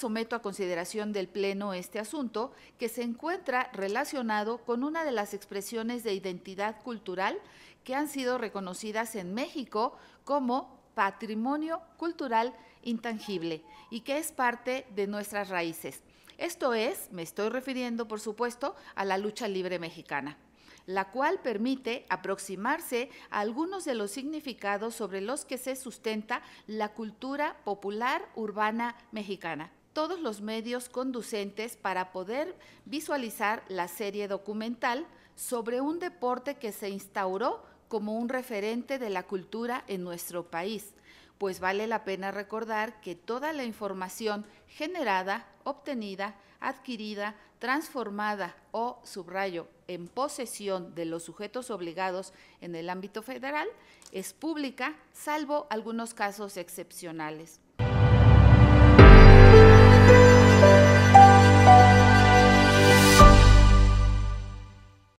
someto a consideración del Pleno este asunto, que se encuentra relacionado con una de las expresiones de identidad cultural que han sido reconocidas en México como patrimonio cultural intangible y que es parte de nuestras raíces. Esto es, me estoy refiriendo, por supuesto, a la lucha libre mexicana la cual permite aproximarse a algunos de los significados sobre los que se sustenta la cultura popular urbana mexicana todos los medios conducentes para poder visualizar la serie documental sobre un deporte que se instauró como un referente de la cultura en nuestro país, pues vale la pena recordar que toda la información generada, obtenida, adquirida, transformada o, subrayo, en posesión de los sujetos obligados en el ámbito federal es pública, salvo algunos casos excepcionales.